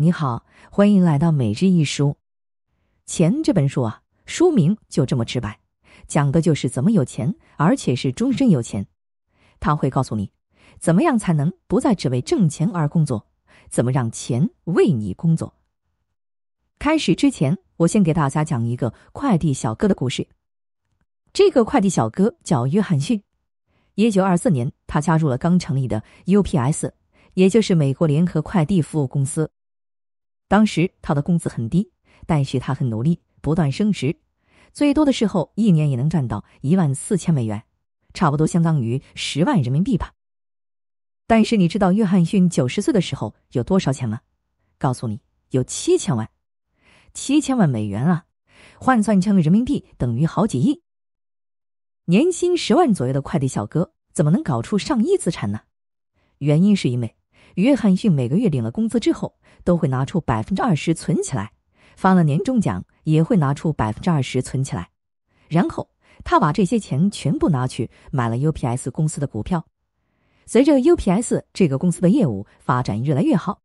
你好，欢迎来到每日一书。《钱》这本书啊，书名就这么直白，讲的就是怎么有钱，而且是终身有钱。他会告诉你，怎么样才能不再只为挣钱而工作，怎么让钱为你工作。开始之前，我先给大家讲一个快递小哥的故事。这个快递小哥叫约翰逊。一九二四年，他加入了刚成立的 UPS，也就是美国联合快递服务公司。当时他的工资很低，但是他很努力，不断升值，最多的时候一年也能赚到一万四千美元，差不多相当于十万人民币吧。但是你知道约翰逊九十岁的时候有多少钱吗？告诉你，有七千万，七千万美元啊，换算成人民币等于好几亿。年薪十万左右的快递小哥怎么能搞出上亿资产呢？原因是因为。约翰逊每个月领了工资之后，都会拿出百分之二十存起来；发了年终奖，也会拿出百分之二十存起来。然后，他把这些钱全部拿去买了 UPS 公司的股票。随着 UPS 这个公司的业务发展越来越好，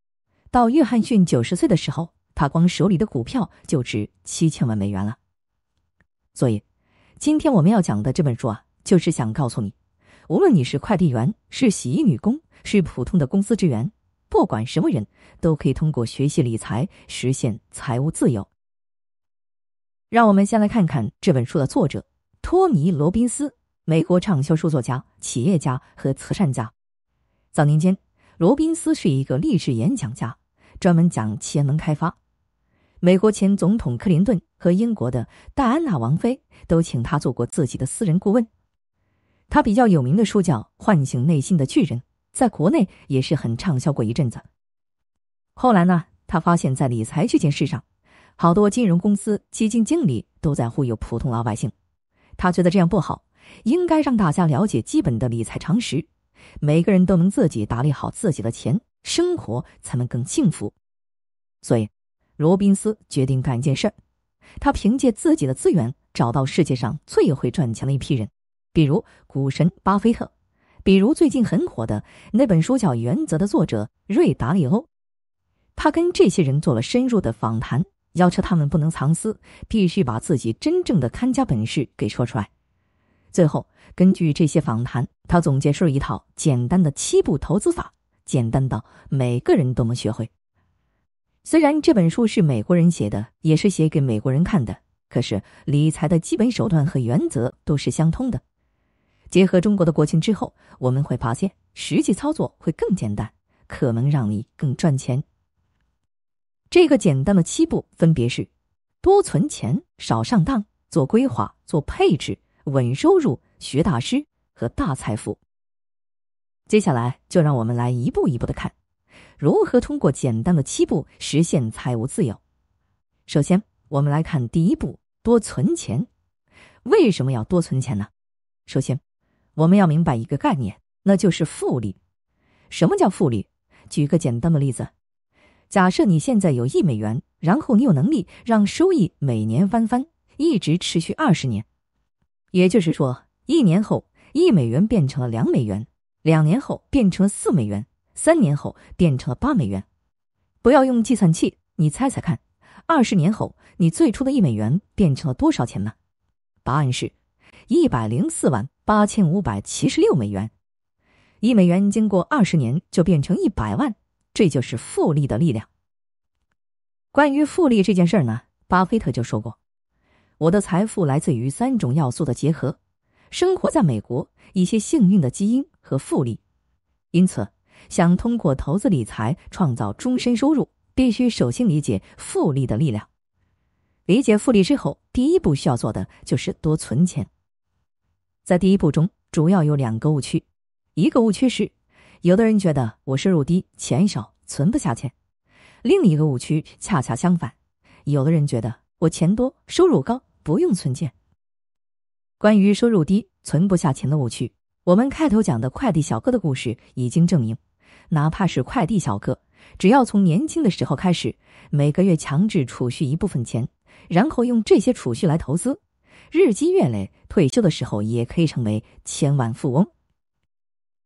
到约翰逊九十岁的时候，他光手里的股票就值七千万美元了。所以，今天我们要讲的这本书啊，就是想告诉你。无论你是快递员、是洗衣女工、是普通的公司职员，不管什么人，都可以通过学习理财实现财务自由。让我们先来看看这本书的作者托尼·罗宾斯，美国畅销书作家、企业家和慈善家。早年间，罗宾斯是一个励志演讲家，专门讲潜能开发。美国前总统克林顿和英国的戴安娜王妃都请他做过自己的私人顾问。他比较有名的书叫《唤醒内心的巨人》，在国内也是很畅销过一阵子。后来呢，他发现，在理财这件事上，好多金融公司、基金经理都在忽悠普通老百姓。他觉得这样不好，应该让大家了解基本的理财常识，每个人都能自己打理好自己的钱，生活才能更幸福。所以，罗宾斯决定干一件事儿：他凭借自己的资源，找到世界上最会赚钱的一批人。比如股神巴菲特，比如最近很火的那本书叫《原则》的作者瑞达利欧，他跟这些人做了深入的访谈，要求他们不能藏私，必须把自己真正的看家本事给说出来。最后，根据这些访谈，他总结出一套简单的七步投资法，简单到每个人都能学会。虽然这本书是美国人写的，也是写给美国人看的，可是理财的基本手段和原则都是相通的。结合中国的国情之后，我们会发现实际操作会更简单，可能让你更赚钱。这个简单的七步分别是：多存钱、少上当、做规划、做配置、稳收入、学大师和大财富。接下来就让我们来一步一步的看，如何通过简单的七步实现财务自由。首先，我们来看第一步：多存钱。为什么要多存钱呢？首先我们要明白一个概念，那就是复利。什么叫复利？举个简单的例子，假设你现在有一美元，然后你有能力让收益每年翻番，一直持续二十年。也就是说，一年后一美元变成了两美元，两年后变成了四美元，三年后变成了八美元。不要用计算器，你猜猜看，二十年后你最初的一美元变成了多少钱呢？答案是。一百零四万八千五百七十六美元，一美元经过二十年就变成一百万，这就是复利的力量。关于复利这件事儿呢，巴菲特就说过：“我的财富来自于三种要素的结合，生活在美国，一些幸运的基因和复利。因此，想通过投资理财创造终身收入，必须首先理解复利的力量。理解复利之后，第一步需要做的就是多存钱。”在第一步中，主要有两个误区。一个误区是，有的人觉得我收入低，钱少，存不下钱；另一个误区恰恰相反，有的人觉得我钱多，收入高，不用存钱。关于收入低存不下钱的误区，我们开头讲的快递小哥的故事已经证明，哪怕是快递小哥，只要从年轻的时候开始，每个月强制储蓄一部分钱，然后用这些储蓄来投资，日积月累。退休的时候也可以成为千万富翁。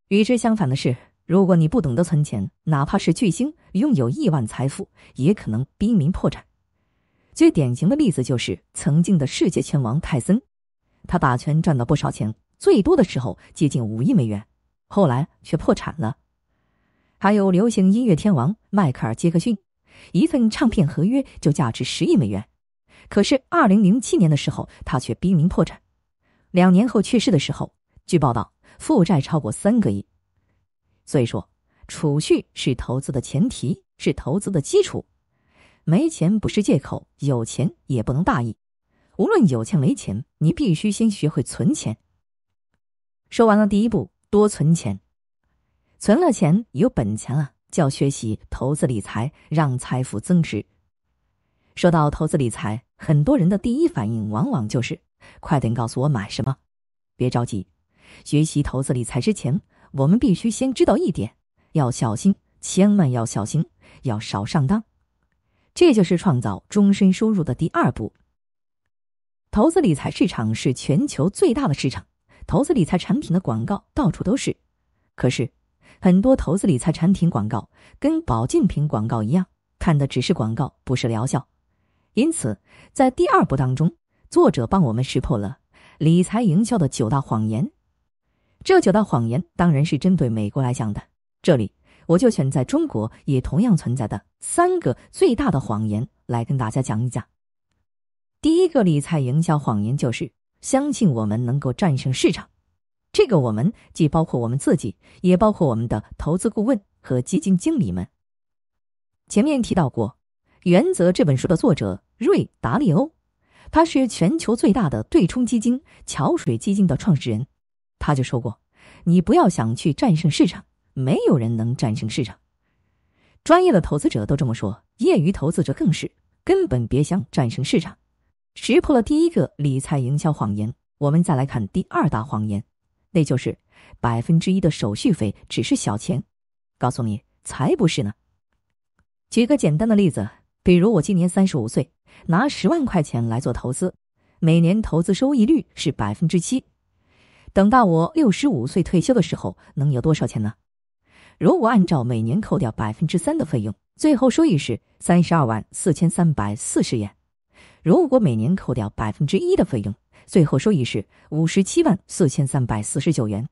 与之相反的是，如果你不懂得存钱，哪怕是巨星拥有亿万财富，也可能濒临破产。最典型的例子就是曾经的世界拳王泰森，他打拳赚了不少钱，最多的时候接近五亿美元，后来却破产了。还有流行音乐天王迈克尔·杰克逊，一份唱片合约就价值十亿美元，可是二零零七年的时候，他却濒临破产。两年后去世的时候，据报道负债超过三个亿。所以说，储蓄是投资的前提，是投资的基础。没钱不是借口，有钱也不能大意。无论有钱没钱，你必须先学会存钱。说完了第一步，多存钱。存了钱有本钱了，就要学习投资理财，让财富增值。说到投资理财，很多人的第一反应往往就是。快点告诉我买什么，别着急。学习投资理财之前，我们必须先知道一点：要小心，千万要小心，要少上当。这就是创造终身收入的第二步。投资理财市场是全球最大的市场，投资理财产品的广告到处都是。可是，很多投资理财产品广告跟保健品广告一样，看的只是广告，不是疗效。因此，在第二步当中。作者帮我们识破了理财营销的九大谎言。这九大谎言当然是针对美国来讲的，这里我就选在中国也同样存在的三个最大的谎言来跟大家讲一讲。第一个理财营销谎言就是相信我们能够战胜市场。这个我们既包括我们自己，也包括我们的投资顾问和基金经理们。前面提到过，《原则》这本书的作者瑞达利欧。他是全球最大的对冲基金桥水基金的创始人，他就说过：“你不要想去战胜市场，没有人能战胜市场。”专业的投资者都这么说，业余投资者更是根本别想战胜市场。识破了第一个理财营销谎言，我们再来看第二大谎言，那就是百分之一的手续费只是小钱。告诉你，才不是呢！举个简单的例子，比如我今年三十五岁。拿十万块钱来做投资，每年投资收益率是百分之七。等到我六十五岁退休的时候，能有多少钱呢？如果按照每年扣掉百分之三的费用，最后收益是三十二万四千三百四十元；如果每年扣掉百分之一的费用，最后收益是五十七万四千三百四十九元。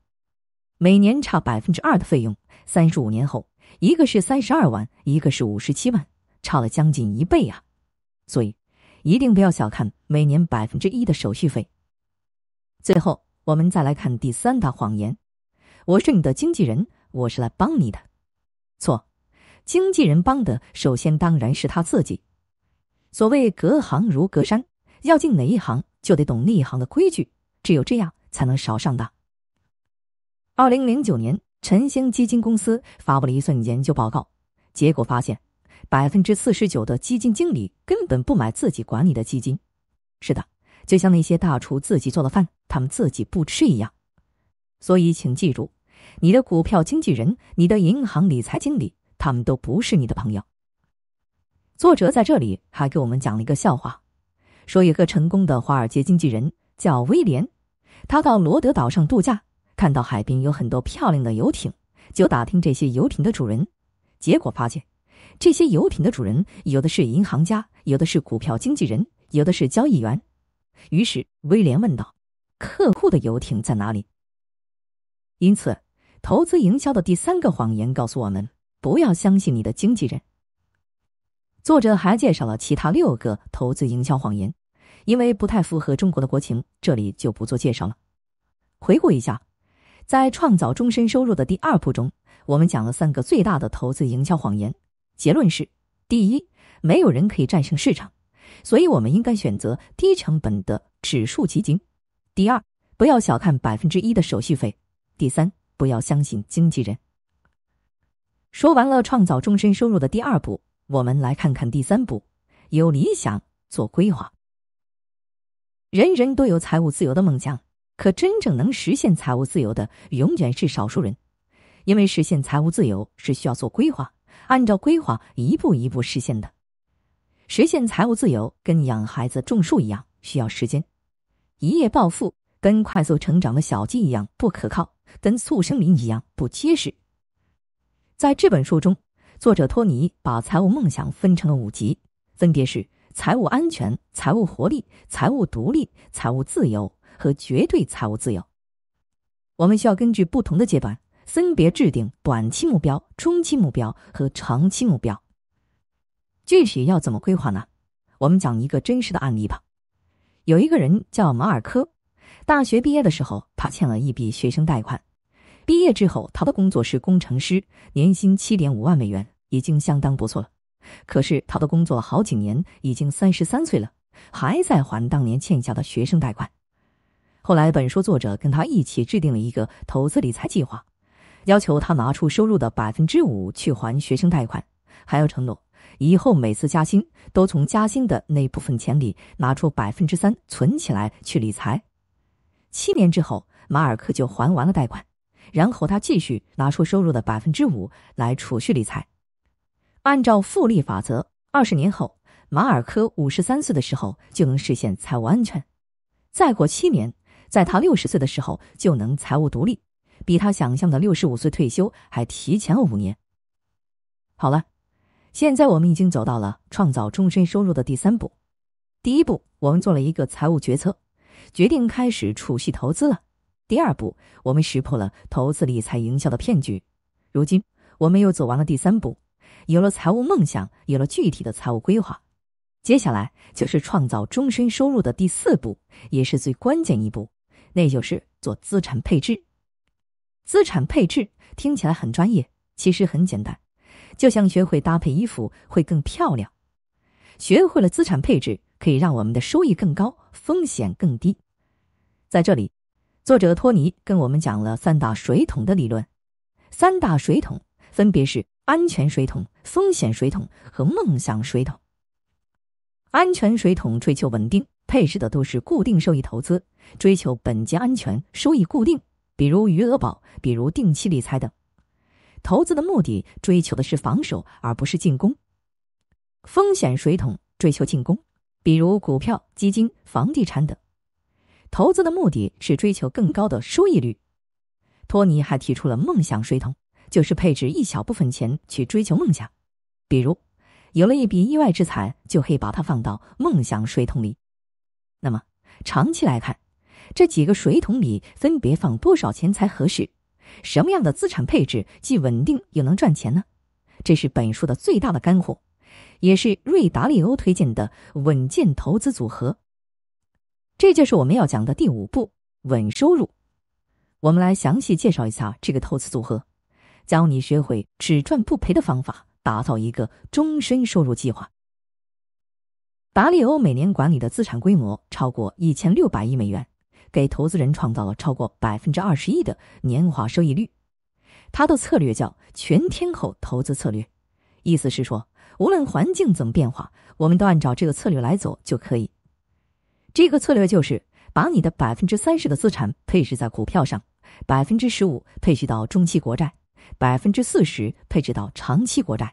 每年差百分之二的费用，三十五年后，一个是三十二万，一个是五十七万，差了将近一倍啊！所以，一定不要小看每年百分之一的手续费。最后，我们再来看第三大谎言：“我是你的经纪人，我是来帮你的。”错，经纪人帮的首先当然是他自己。所谓隔行如隔山，要进哪一行就得懂那一行的规矩，只有这样才能少上当。二零零九年，晨星基金公司发布了一份研究报告，结果发现。百分之四十九的基金经理根本不买自己管理的基金，是的，就像那些大厨自己做的饭，他们自己不吃一样。所以，请记住，你的股票经纪人、你的银行理财经理，他们都不是你的朋友。作者在这里还给我们讲了一个笑话，说一个成功的华尔街经纪人叫威廉，他到罗德岛上度假，看到海边有很多漂亮的游艇，就打听这些游艇的主人，结果发现。这些游艇的主人有的是银行家，有的是股票经纪人，有的是交易员。于是威廉问道：“客户的游艇在哪里？”因此，投资营销的第三个谎言告诉我们：不要相信你的经纪人。作者还介绍了其他六个投资营销谎言，因为不太符合中国的国情，这里就不做介绍了。回顾一下，在创造终身收入的第二步中，我们讲了三个最大的投资营销谎言。结论是：第一，没有人可以战胜市场，所以我们应该选择低成本的指数基金；第二，不要小看百分之一的手续费；第三，不要相信经纪人。说完了创造终身收入的第二步，我们来看看第三步：有理想做规划。人人都有财务自由的梦想，可真正能实现财务自由的永远是少数人，因为实现财务自由是需要做规划。按照规划一步一步实现的，实现财务自由跟养孩子种树一样需要时间，一夜暴富跟快速成长的小鸡一样不可靠，跟速生林一样不结实。在这本书中，作者托尼把财务梦想分成了五级，分别是财务安全、财务活力、财务独立、财务自由和绝对财务自由。我们需要根据不同的阶段。分别制定短期目标、中期目标和长期目标。具体要怎么规划呢？我们讲一个真实的案例吧。有一个人叫马尔科，大学毕业的时候，他欠了一笔学生贷款。毕业之后，他的工作是工程师，年薪七点五万美元，已经相当不错了。可是他的工作好几年，已经三十三岁了，还在还当年欠下的学生贷款。后来，本书作者跟他一起制定了一个投资理财计划。要求他拿出收入的百分之五去还学生贷款，还要承诺以后每次加薪都从加薪的那部分钱里拿出百分之三存起来去理财。七年之后，马尔科就还完了贷款，然后他继续拿出收入的百分之五来储蓄理财。按照复利法则，二十年后，马尔科五十三岁的时候就能实现财务安全；再过七年，在他六十岁的时候就能财务独立。比他想象的六十五岁退休还提前了五年。好了，现在我们已经走到了创造终身收入的第三步。第一步，我们做了一个财务决策，决定开始储蓄投资了。第二步，我们识破了投资理财营销的骗局。如今，我们又走完了第三步，有了财务梦想，有了具体的财务规划。接下来就是创造终身收入的第四步，也是最关键一步，那就是做资产配置。资产配置听起来很专业，其实很简单，就像学会搭配衣服会更漂亮。学会了资产配置，可以让我们的收益更高，风险更低。在这里，作者托尼跟我们讲了三大水桶的理论。三大水桶分别是安全水桶、风险水桶和梦想水桶。安全水桶追求稳定，配置的都是固定收益投资，追求本金安全，收益固定。比如余额宝，比如定期理财等，投资的目的追求的是防守，而不是进攻。风险水桶追求进攻，比如股票、基金、房地产等，投资的目的是追求更高的收益率。托尼还提出了梦想水桶，就是配置一小部分钱去追求梦想，比如有了一笔意外之财，就可以把它放到梦想水桶里。那么长期来看。这几个水桶里分别放多少钱才合适？什么样的资产配置既稳定又能赚钱呢？这是本书的最大的干货，也是瑞达利欧推荐的稳健投资组合。这就是我们要讲的第五步：稳收入。我们来详细介绍一下这个投资组合，教你学会只赚不赔的方法，打造一个终身收入计划。达利欧每年管理的资产规模超过一千六百亿美元。给投资人创造了超过百分之二十一的年化收益率。他的策略叫全天候投资策略，意思是说，无论环境怎么变化，我们都按照这个策略来走就可以。这个策略就是把你的百分之三十的资产配置在股票上，百分之十五配置到中期国债，百分之四十配置到长期国债，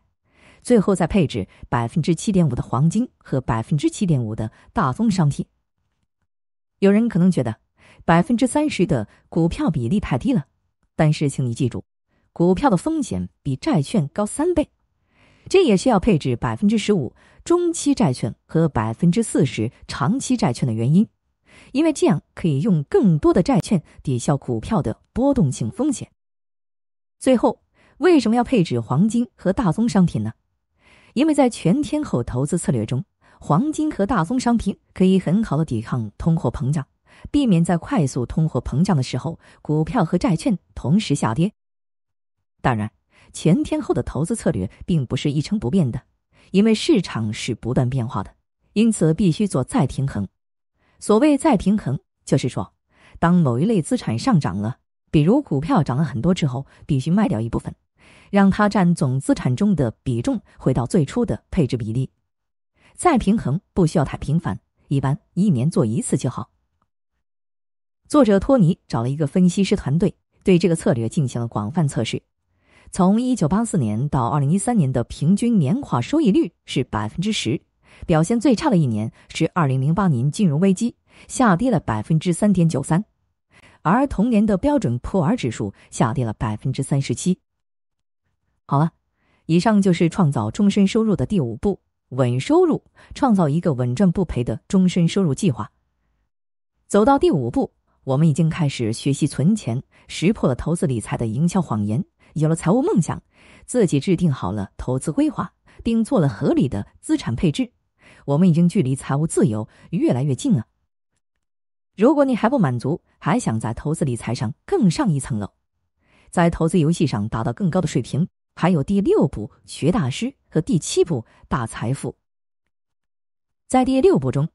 最后再配置百分之七点五的黄金和百分之七点五的大宗商品。有人可能觉得百分之三十的股票比例太低了，但是请你记住，股票的风险比债券高三倍，这也需要配置百分之十五中期债券和百分之四十长期债券的原因，因为这样可以用更多的债券抵消股票的波动性风险。最后，为什么要配置黄金和大宗商品呢？因为在全天候投资策略中。黄金和大宗商品可以很好的抵抗通货膨胀，避免在快速通货膨胀的时候，股票和债券同时下跌。当然，前天后的投资策略并不是一成不变的，因为市场是不断变化的，因此必须做再平衡。所谓再平衡，就是说，当某一类资产上涨了，比如股票涨了很多之后，必须卖掉一部分，让它占总资产中的比重回到最初的配置比例。再平衡不需要太频繁，一般一年做一次就好。作者托尼找了一个分析师团队，对这个策略进行了广泛测试。从1984年到2013年的平均年化收益率是百分之十，表现最差的一年是2008年金融危机，下跌了百分之三点九三，而同年的标准普尔指数下跌了百分之三十七。好了，以上就是创造终身收入的第五步。稳收入，创造一个稳赚不赔的终身收入计划。走到第五步，我们已经开始学习存钱，识破了投资理财的营销谎言，有了财务梦想，自己制定好了投资规划，并做了合理的资产配置。我们已经距离财务自由越来越近了。如果你还不满足，还想在投资理财上更上一层楼，在投资游戏上达到更高的水平，还有第六步，学大师。和第七部《大财富》。在第六部中，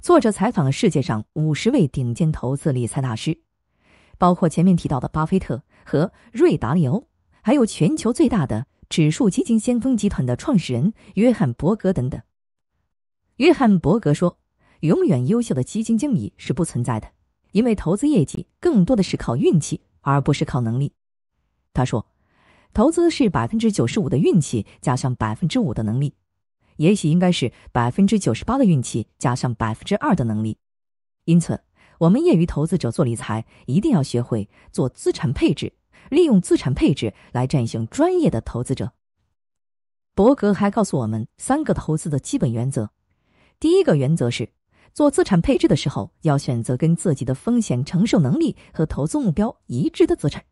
作者采访了世界上五十位顶尖投资理财大师，包括前面提到的巴菲特和瑞达利欧，还有全球最大的指数基金先锋集团的创始人约翰·伯格等等。约翰·伯格说：“永远优秀的基金经理是不存在的，因为投资业绩更多的是靠运气，而不是靠能力。”他说。投资是百分之九十五的运气加上百分之五的能力，也许应该是百分之九十八的运气加上百分之二的能力。因此，我们业余投资者做理财一定要学会做资产配置，利用资产配置来战胜专业的投资者。伯格还告诉我们三个投资的基本原则：第一个原则是，做资产配置的时候要选择跟自己的风险承受能力和投资目标一致的资产；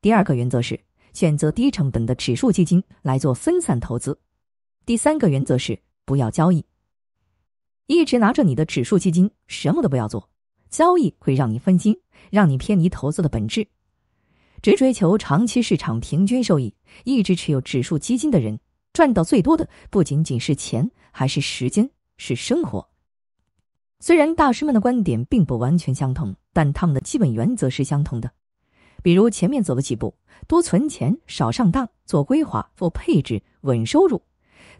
第二个原则是。选择低成本的指数基金来做分散投资。第三个原则是不要交易，一直拿着你的指数基金，什么都不要做。交易会让你分心，让你偏离投资的本质，只追求长期市场平均收益。一直持有指数基金的人，赚到最多的不仅仅是钱，还是时间，是生活。虽然大师们的观点并不完全相同，但他们的基本原则是相同的。比如前面走的几步，多存钱，少上当，做规划，做配置，稳收入，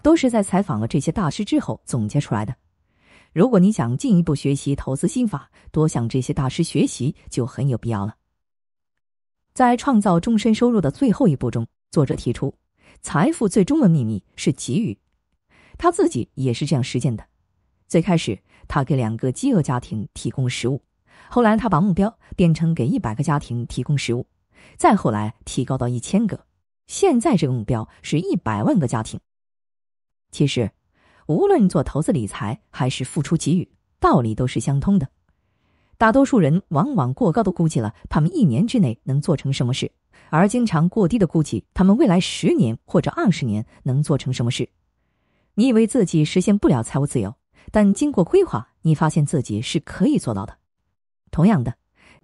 都是在采访了这些大师之后总结出来的。如果你想进一步学习投资心法，多向这些大师学习就很有必要了。在创造终身收入的最后一步中，作者提出，财富最终的秘密是给予。他自己也是这样实践的。最开始，他给两个饥饿家庭提供食物。后来，他把目标变成给一百个家庭提供食物，再后来提高到一千个，现在这个目标是一百万个家庭。其实，无论做投资理财还是付出给予，道理都是相通的。大多数人往往过高的估计了他们一年之内能做成什么事，而经常过低的估计他们未来十年或者二十年能做成什么事。你以为自己实现不了财务自由，但经过规划，你发现自己是可以做到的。同样的，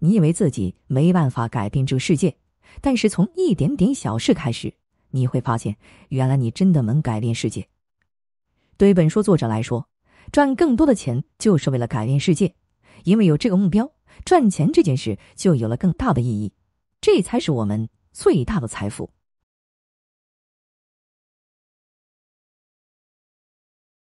你以为自己没办法改变这个世界，但是从一点点小事开始，你会发现，原来你真的能改变世界。对本书作者来说，赚更多的钱就是为了改变世界，因为有这个目标，赚钱这件事就有了更大的意义。这才是我们最大的财富。